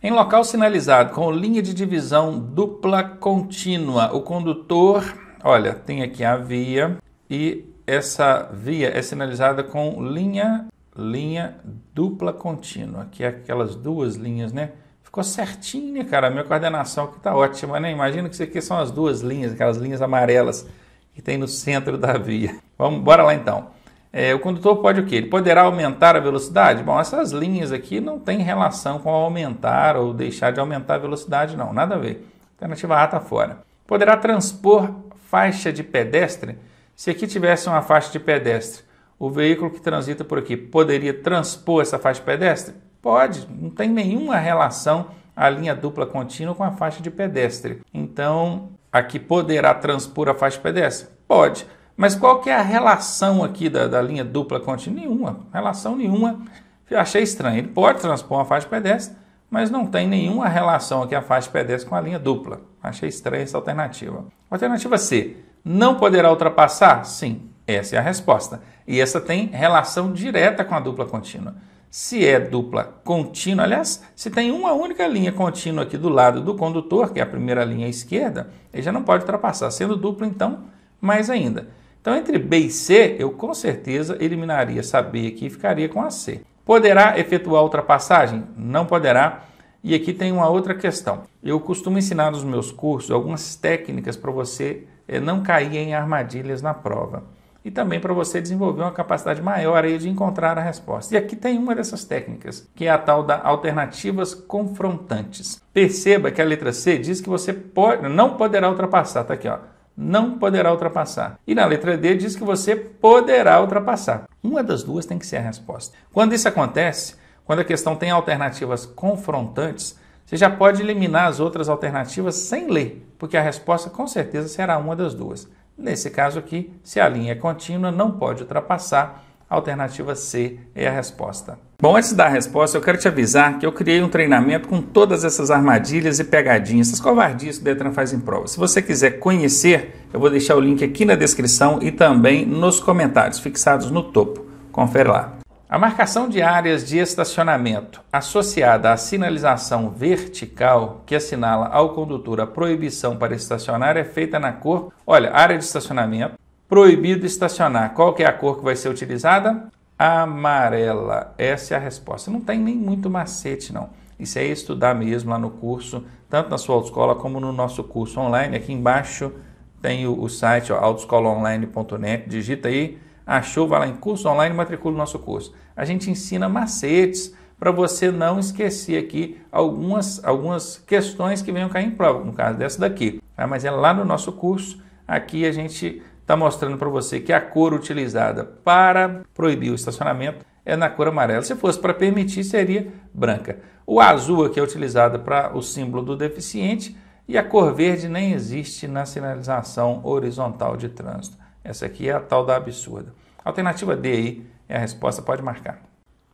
Em local sinalizado com linha de divisão dupla contínua, o condutor, olha, tem aqui a via e essa via é sinalizada com linha linha dupla contínua, que é aquelas duas linhas, né? Ficou certinho, né, cara? A minha coordenação aqui tá ótima, né? Imagina que isso aqui são as duas linhas, aquelas linhas amarelas que tem no centro da via. Vamos, bora lá então. É, o condutor pode o quê? Ele poderá aumentar a velocidade? Bom, essas linhas aqui não têm relação com aumentar ou deixar de aumentar a velocidade, não. Nada a ver. Alternativa A está fora. Poderá transpor faixa de pedestre? Se aqui tivesse uma faixa de pedestre, o veículo que transita por aqui poderia transpor essa faixa de pedestre? Pode, não tem nenhuma relação a linha dupla contínua com a faixa de pedestre. Então, aqui poderá transpor a faixa de pedestre? Pode. Mas qual que é a relação aqui da, da linha dupla contínua? Nenhuma, relação nenhuma. Eu achei estranho. Ele pode transpor uma faixa pedestre, mas não tem nenhuma relação aqui a faixa pedestre com a linha dupla. Achei estranha essa alternativa. Alternativa C. Não poderá ultrapassar? Sim, essa é a resposta. E essa tem relação direta com a dupla contínua. Se é dupla contínua, aliás, se tem uma única linha contínua aqui do lado do condutor, que é a primeira linha à esquerda, ele já não pode ultrapassar. Sendo dupla, então, mais ainda. Então, entre B e C, eu com certeza eliminaria essa B aqui e ficaria com a C. Poderá efetuar ultrapassagem? Não poderá. E aqui tem uma outra questão. Eu costumo ensinar nos meus cursos algumas técnicas para você eh, não cair em armadilhas na prova. E também para você desenvolver uma capacidade maior aí de encontrar a resposta. E aqui tem uma dessas técnicas, que é a tal da alternativas confrontantes. Perceba que a letra C diz que você pode, não poderá ultrapassar. Está aqui, ó não poderá ultrapassar. E na letra D diz que você poderá ultrapassar. Uma das duas tem que ser a resposta. Quando isso acontece, quando a questão tem alternativas confrontantes, você já pode eliminar as outras alternativas sem ler, porque a resposta com certeza será uma das duas. Nesse caso aqui, se a linha é contínua, não pode ultrapassar a alternativa C é a resposta. Bom, antes da resposta, eu quero te avisar que eu criei um treinamento com todas essas armadilhas e pegadinhas, essas covardias que o Detran faz em prova. Se você quiser conhecer, eu vou deixar o link aqui na descrição e também nos comentários, fixados no topo. Confere lá. A marcação de áreas de estacionamento associada à sinalização vertical que assinala ao condutor a proibição para estacionar é feita na cor, olha, área de estacionamento, Proibido estacionar. Qual que é a cor que vai ser utilizada? Amarela. Essa é a resposta. Não tem nem muito macete, não. Isso é estudar mesmo lá no curso, tanto na sua autoescola como no nosso curso online. Aqui embaixo tem o, o site autoescolaonline.net. Digita aí, achou, vai lá em curso online e matricula o nosso curso. A gente ensina macetes para você não esquecer aqui algumas, algumas questões que venham cair em prova, no caso dessa daqui. Tá? Mas é lá no nosso curso. Aqui a gente está mostrando para você que a cor utilizada para proibir o estacionamento é na cor amarela. Se fosse para permitir, seria branca. O azul aqui é utilizado para o símbolo do deficiente e a cor verde nem existe na sinalização horizontal de trânsito. Essa aqui é a tal da absurda. Alternativa D aí é a resposta, pode marcar.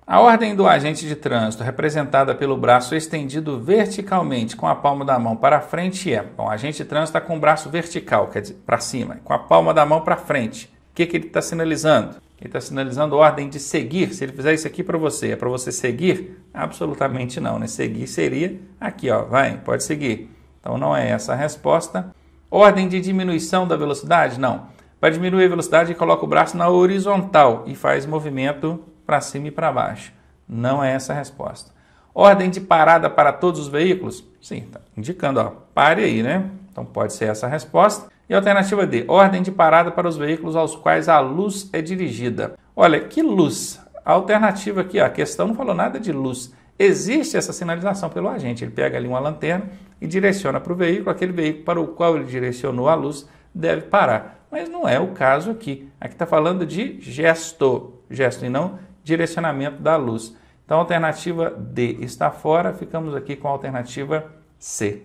A ordem do agente de trânsito, representada pelo braço estendido verticalmente com a palma da mão para frente, é. Bom, o agente de trânsito está com o braço vertical, quer dizer, para cima, com a palma da mão para frente. O que, que ele está sinalizando? Ele está sinalizando a ordem de seguir. Se ele fizer isso aqui para você, é para você seguir? Absolutamente não, né? Seguir seria aqui, ó, vai, pode seguir. Então não é essa a resposta. Ordem de diminuição da velocidade? Não. Para diminuir a velocidade, coloca o braço na horizontal e faz movimento para cima e para baixo. Não é essa a resposta. Ordem de parada para todos os veículos? Sim, está indicando, ó, pare aí, né? Então pode ser essa a resposta. E alternativa D, ordem de parada para os veículos aos quais a luz é dirigida. Olha, que luz? A alternativa aqui, ó, a questão não falou nada de luz. Existe essa sinalização pelo agente. Ele pega ali uma lanterna e direciona para o veículo, aquele veículo para o qual ele direcionou a luz deve parar. Mas não é o caso aqui. Aqui está falando de gesto, gesto e não direcionamento da luz. Então, a alternativa D está fora, ficamos aqui com a alternativa C.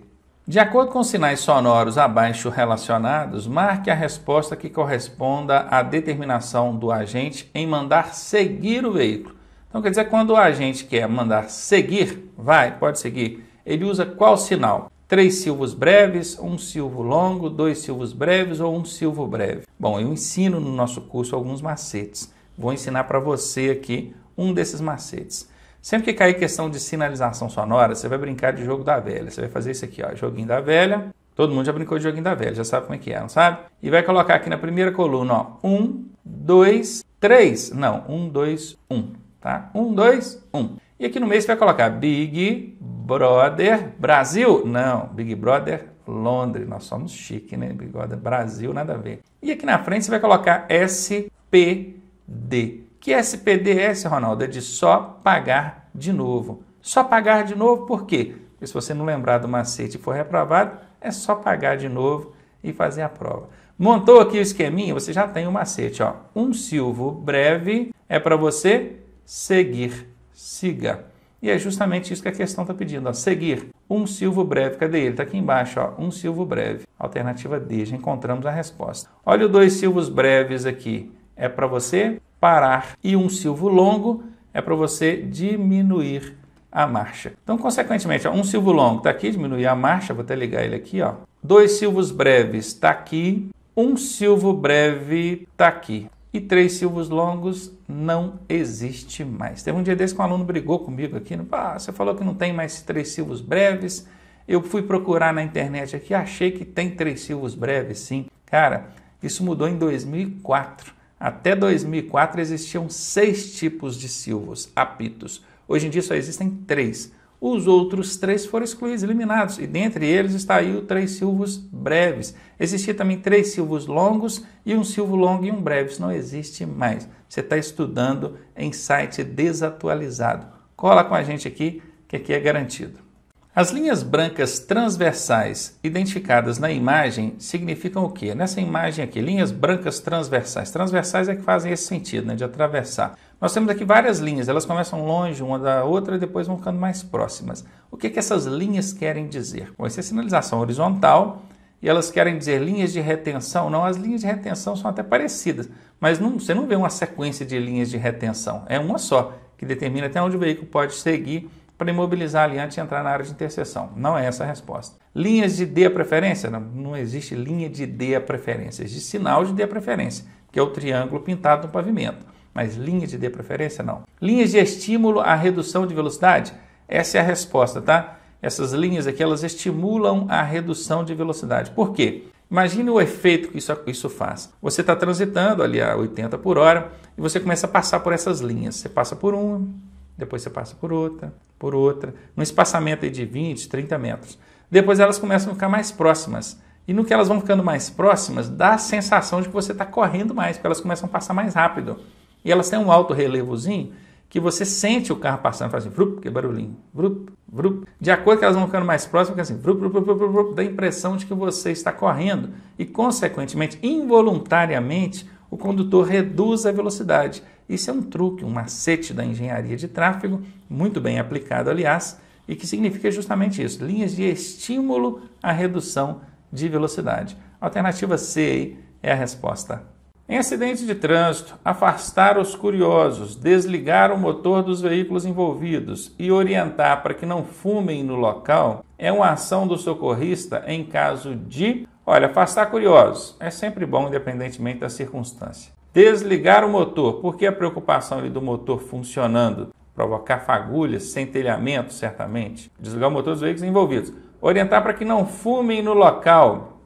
De acordo com os sinais sonoros abaixo relacionados, marque a resposta que corresponda à determinação do agente em mandar seguir o veículo. Então, quer dizer, quando o agente quer mandar seguir, vai, pode seguir, ele usa qual sinal? Três silvos breves, um silvo longo, dois silvos breves ou um silvo breve? Bom, eu ensino no nosso curso alguns macetes vou ensinar para você aqui um desses macetes. Sempre que cair questão de sinalização sonora, você vai brincar de jogo da velha. Você vai fazer isso aqui, ó, joguinho da velha. Todo mundo já brincou de joguinho da velha, já sabe como é que é, não sabe? E vai colocar aqui na primeira coluna, ó, um, dois, três. Não, um, dois, um, tá? Um, dois, um. E aqui no meio você vai colocar Big Brother Brasil. Não, Big Brother Londres. Nós somos chique, né? Big Brother Brasil, nada a ver. E aqui na frente você vai colocar SP D. Que SPDS, Ronaldo, é de só pagar de novo. Só pagar de novo por quê? Porque se você não lembrar do macete e for reprovado, é só pagar de novo e fazer a prova. Montou aqui o esqueminha, você já tem o macete, ó. Um silvo breve é para você seguir, siga. E é justamente isso que a questão está pedindo, ó. Seguir, um silvo breve, cadê ele? Está aqui embaixo, ó. Um silvo breve. Alternativa D, já encontramos a resposta. Olha os dois silvos breves aqui é para você parar e um silvo longo é para você diminuir a marcha. Então, consequentemente, ó, um silvo longo está aqui, diminuir a marcha, vou até ligar ele aqui, ó. Dois silvos breves está aqui, um silvo breve está aqui. E três silvos longos não existe mais. Teve um dia desse que um aluno brigou comigo aqui. Ah, você falou que não tem mais três silvos breves. Eu fui procurar na internet aqui, achei que tem três silvos breves, sim. Cara, isso mudou em 2004. Até 2004 existiam seis tipos de silvos, apitos. Hoje em dia só existem três. Os outros três foram excluídos, eliminados, e dentre eles está aí o três silvos breves. Existia também três silvos longos e um silvo longo e um breve. Isso não existe mais. Você está estudando em site desatualizado. Cola com a gente aqui, que aqui é garantido. As linhas brancas transversais identificadas na imagem significam o quê? Nessa imagem aqui, linhas brancas transversais. Transversais é que fazem esse sentido, né, de atravessar. Nós temos aqui várias linhas, elas começam longe uma da outra e depois vão ficando mais próximas. O que, que essas linhas querem dizer? Bom, isso é sinalização horizontal e elas querem dizer linhas de retenção. Não, as linhas de retenção são até parecidas, mas não, você não vê uma sequência de linhas de retenção. É uma só, que determina até onde o veículo pode seguir para imobilizar ali aliante e entrar na área de interseção. Não é essa a resposta. Linhas de D a preferência? Não, não existe linha de D a preferência, existe sinal de D a preferência, que é o triângulo pintado no pavimento. Mas linha de D a preferência, não. Linhas de estímulo à redução de velocidade? Essa é a resposta, tá? Essas linhas aqui, elas estimulam a redução de velocidade. Por quê? Imagine o efeito que isso, isso faz. Você está transitando ali a 80 por hora e você começa a passar por essas linhas. Você passa por uma, depois você passa por outra, por outra, num espaçamento de 20, 30 metros. Depois elas começam a ficar mais próximas. E no que elas vão ficando mais próximas, dá a sensação de que você está correndo mais, porque elas começam a passar mais rápido. E elas têm um alto relevozinho que você sente o carro passando, faz assim, vrup, que barulhinho, vrup, vrup. De acordo que elas vão ficando mais próximas, fica assim, vrup, vrup, vrup, vrup, dá a impressão de que você está correndo. E, consequentemente, involuntariamente, o condutor reduz a velocidade. Isso é um truque, um macete da engenharia de tráfego, muito bem aplicado, aliás, e que significa justamente isso: linhas de estímulo à redução de velocidade. Alternativa C é a resposta. Em acidente de trânsito, afastar os curiosos, desligar o motor dos veículos envolvidos e orientar para que não fumem no local é uma ação do socorrista em caso de. Olha, afastar curiosos é sempre bom, independentemente da circunstância. Desligar o motor, porque a preocupação ali do motor funcionando, provocar fagulhas, centelhamento, certamente. Desligar o motor dos veículos envolvidos. Orientar para que não fumem no local.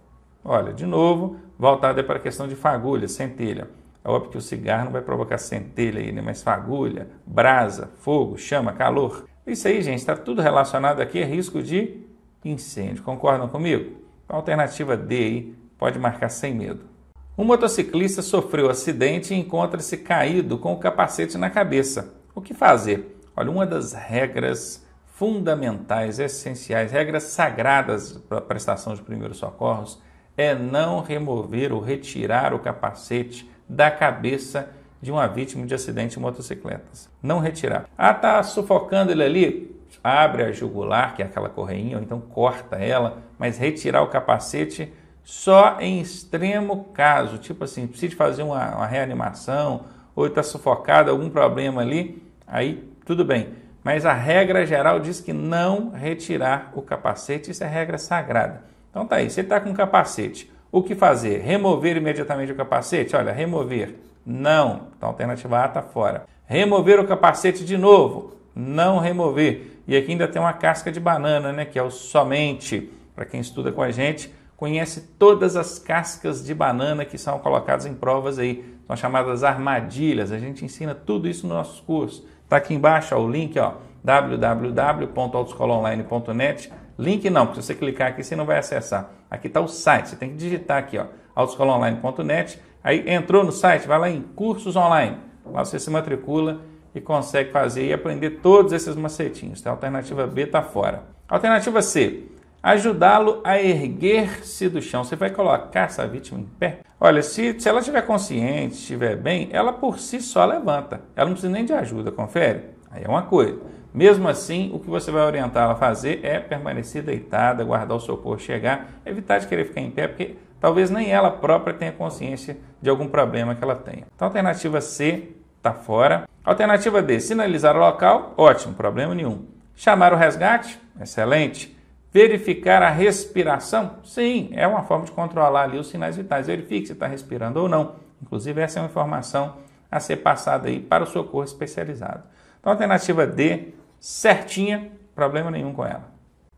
Olha, de novo, voltado para a questão de fagulha, centelha. É óbvio que o cigarro não vai provocar centelha aí, né? mas fagulha, brasa, fogo, chama, calor. Isso aí, gente, está tudo relacionado aqui a é risco de incêndio. Concordam comigo? Então, a alternativa D aí, pode marcar sem medo. Um motociclista sofreu acidente e encontra-se caído com o capacete na cabeça. O que fazer? Olha, uma das regras fundamentais, essenciais, regras sagradas para a prestação de primeiros socorros é não remover ou retirar o capacete da cabeça de uma vítima de acidente de motocicletas. Não retirar. Ah, tá sufocando ele ali? Abre a jugular, que é aquela correinha, ou então corta ela, mas retirar o capacete só em extremo caso, tipo assim, precisa fazer uma, uma reanimação ou está sufocado, algum problema ali, aí tudo bem. Mas a regra geral diz que não retirar o capacete, isso é regra sagrada. Então tá aí, você está com o capacete, o que fazer? Remover imediatamente o capacete? Olha, remover, não. Então a alternativa A está fora. Remover o capacete de novo? Não remover. E aqui ainda tem uma casca de banana, né? Que é o somente. Para quem estuda com a gente, conhece todas as cascas de banana que são colocadas em provas aí, são chamadas armadilhas. A gente ensina tudo isso no nosso curso. Está aqui embaixo ó, o link, ó, www.autoscolaonline.net. Link não, porque se você clicar aqui você não vai acessar. Aqui está o site, você tem que digitar aqui, ó, autoscolaonline.net. Aí entrou no site, vai lá em cursos online. Lá você se matricula e consegue fazer e aprender todos esses macetinhos. a Alternativa B está fora. Alternativa C, ajudá-lo a erguer-se do chão. Você vai colocar essa vítima em pé? Olha, se, se ela estiver consciente, estiver bem, ela por si só levanta. Ela não precisa nem de ajuda, confere? Aí é uma coisa. Mesmo assim, o que você vai orientar ela a fazer é permanecer deitada, guardar o socorro chegar, evitar de querer ficar em pé, porque talvez nem ela própria tenha consciência de algum problema que ela tenha. Então, alternativa C está fora. Alternativa D, sinalizar o local, ótimo, problema nenhum. Chamar o resgate, excelente. Verificar a respiração? Sim, é uma forma de controlar ali os sinais vitais. Verifique se está respirando ou não. Inclusive, essa é uma informação a ser passada aí para o socorro especializado. Então, alternativa D, certinha, problema nenhum com ela.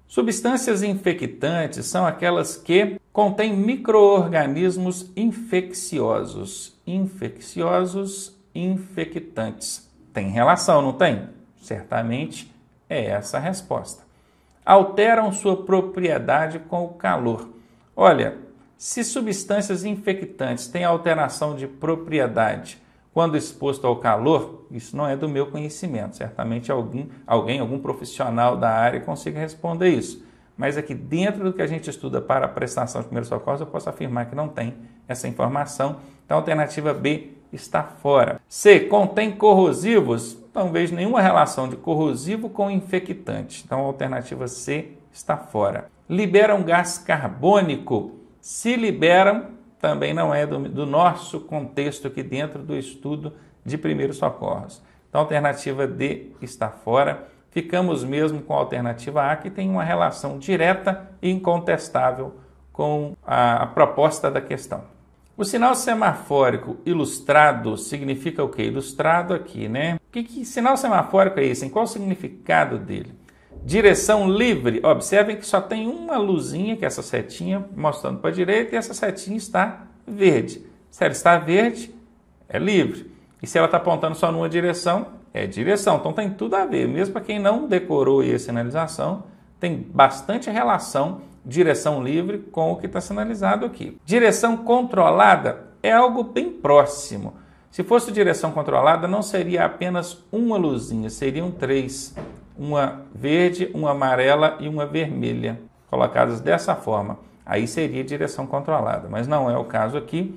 Substâncias infectantes são aquelas que contêm microorganismos infecciosos. Infecciosos, infectantes. Tem relação, não tem? Certamente é essa a resposta alteram sua propriedade com o calor. Olha, se substâncias infectantes têm alteração de propriedade quando exposto ao calor, isso não é do meu conhecimento. Certamente alguém, alguém algum profissional da área consiga responder isso. Mas aqui é dentro do que a gente estuda para a prestação de primeiros socorros, eu posso afirmar que não tem essa informação. Então, a alternativa B está fora. C. Contém corrosivos? não vejo nenhuma relação de corrosivo com infectante. Então, a alternativa C está fora. Liberam gás carbônico. Se liberam, também não é do, do nosso contexto aqui dentro do estudo de primeiros socorros. Então, a alternativa D está fora. Ficamos mesmo com a alternativa A, que tem uma relação direta e incontestável com a, a proposta da questão. O sinal semafórico ilustrado significa o que? Ilustrado aqui, né? Que, que sinal semafórico é esse? Em qual o significado dele? Direção livre. Observem que só tem uma luzinha, que é essa setinha mostrando para a direita, e essa setinha está verde. Se ela está verde, é livre. E se ela está apontando só numa direção, é direção. Então tem tudo a ver. Mesmo para quem não decorou a sinalização, tem bastante relação direção livre com o que está sinalizado aqui. Direção controlada é algo bem próximo. Se fosse direção controlada, não seria apenas uma luzinha, seriam três: uma verde, uma amarela e uma vermelha, colocadas dessa forma. Aí seria direção controlada, mas não é o caso aqui.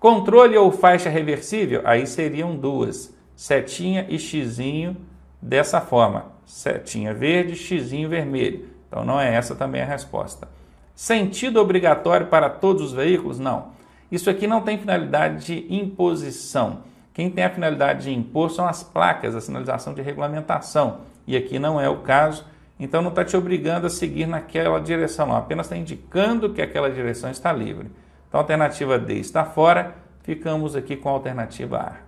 Controle ou faixa reversível, aí seriam duas: setinha e xizinho dessa forma. Setinha verde, xizinho vermelho. Então não é essa também a resposta. Sentido obrigatório para todos os veículos? Não. Isso aqui não tem finalidade de imposição. Quem tem a finalidade de impor são as placas, a sinalização de regulamentação. E aqui não é o caso, então não está te obrigando a seguir naquela direção, não. apenas está indicando que aquela direção está livre. Então a alternativa D está fora, ficamos aqui com a alternativa A.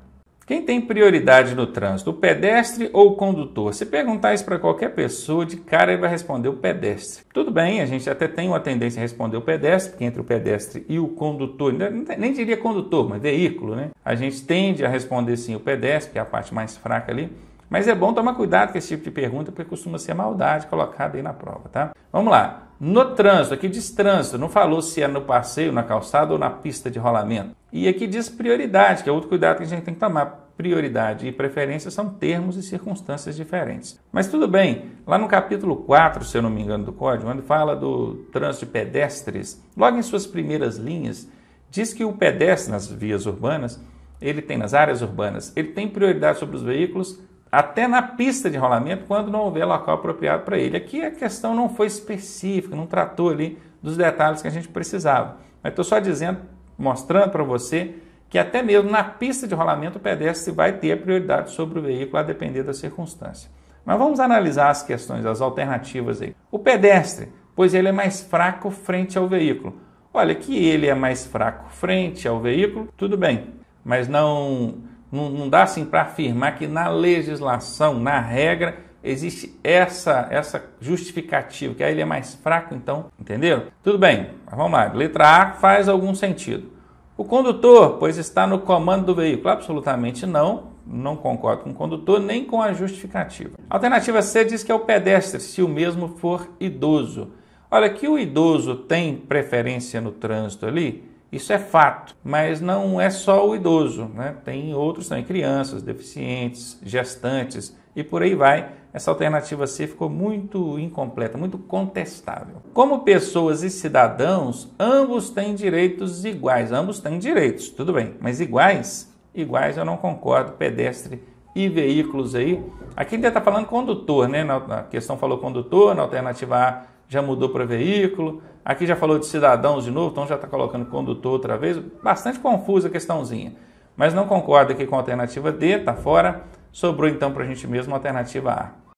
Quem tem prioridade no trânsito, o pedestre ou o condutor? Se perguntar isso para qualquer pessoa, de cara ele vai responder o pedestre. Tudo bem, a gente até tem uma tendência a responder o pedestre, porque entre o pedestre e o condutor, né, nem diria condutor, mas veículo, né? A gente tende a responder sim o pedestre, que é a parte mais fraca ali mas é bom tomar cuidado com esse tipo de pergunta, porque costuma ser maldade colocada aí na prova, tá? Vamos lá. No trânsito, aqui diz trânsito, não falou se é no passeio, na calçada ou na pista de rolamento. E aqui diz prioridade, que é outro cuidado que a gente tem que tomar. Prioridade e preferência são termos e circunstâncias diferentes. Mas tudo bem, lá no capítulo 4, se eu não me engano, do código, onde fala do trânsito de pedestres, logo em suas primeiras linhas, diz que o pedestre nas vias urbanas, ele tem nas áreas urbanas, ele tem prioridade sobre os veículos até na pista de rolamento, quando não houver local apropriado para ele. Aqui a questão não foi específica, não tratou ali dos detalhes que a gente precisava. Mas estou só dizendo, mostrando para você que até mesmo na pista de rolamento o pedestre vai ter a prioridade sobre o veículo a depender da circunstância. Mas vamos analisar as questões, as alternativas aí. O pedestre, pois ele é mais fraco frente ao veículo. Olha, que ele é mais fraco frente ao veículo, tudo bem, mas não não, não dá assim para afirmar que na legislação, na regra, existe essa essa justificativa, que aí ele é mais fraco, então, entendeu? Tudo bem, vamos lá. Letra A faz algum sentido. O condutor, pois está no comando do veículo? Absolutamente não. Não concordo com o condutor nem com a justificativa. Alternativa C diz que é o pedestre, se o mesmo for idoso. Olha, que o idoso tem preferência no trânsito ali, isso é fato, mas não é só o idoso, né? tem outros também, crianças, deficientes, gestantes e por aí vai. Essa alternativa C ficou muito incompleta, muito contestável. Como pessoas e cidadãos, ambos têm direitos iguais, ambos têm direitos, tudo bem, mas iguais? Iguais eu não concordo, pedestre e veículos aí. Aqui ainda está falando condutor, né? Na questão falou condutor, na alternativa A já mudou para veículo, aqui já falou de cidadãos de novo, então já está colocando condutor outra vez. Bastante confusa a questãozinha. Mas não concorda aqui com a alternativa D, está fora. Sobrou então para a gente mesmo a alternativa A.